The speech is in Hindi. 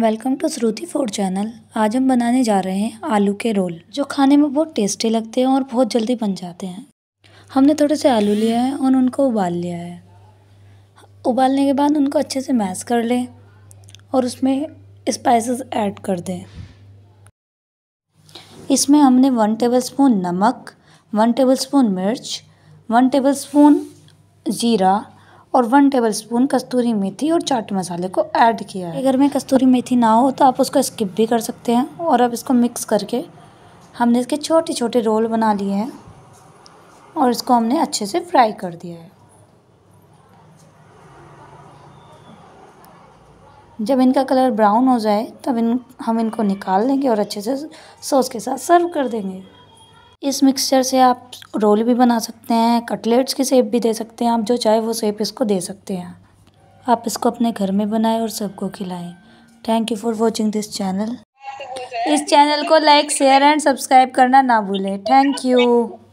welcome to Shruti food channel आज हम बनाने जा रहे हैं आलू के रोल जो खाने में बहुत टेस्टी लगते हैं और बहुत जल्दी बन जाते हैं हमने थोड़े से आलू लिया है और उनको उबाल लिया है उबालने के बाद उनको अच्छे से मैश कर लें और उसमें स्पाइसेस ऐड कर दें इसमें हमने वन स्पून नमक वन स्पून मिर्च वन स्पून ज़ीरा और वन टेबल स्पून कस्तूरी मेथी और चाट मसाले को ऐड किया है अगर में कस्तूरी मेथी ना हो तो आप उसको स्किप भी कर सकते हैं और अब इसको मिक्स करके हमने इसके छोटे छोटे रोल बना लिए हैं और इसको हमने अच्छे से फ्राई कर दिया है जब इनका कलर ब्राउन हो जाए तब इन हम इनको निकाल लेंगे और अच्छे से सॉस के साथ सर्व कर देंगे इस मिक्सचर से आप रोल भी बना सकते हैं कटलेट्स की सेप भी दे सकते हैं आप जो चाहे वो सेप इसको दे सकते हैं आप इसको अपने घर में बनाएं और सबको खिलाएं thank you for watching this channel इस चैनल को लाइक शेयर एंड सब्सक्राइब करना ना भूलें थैंक यू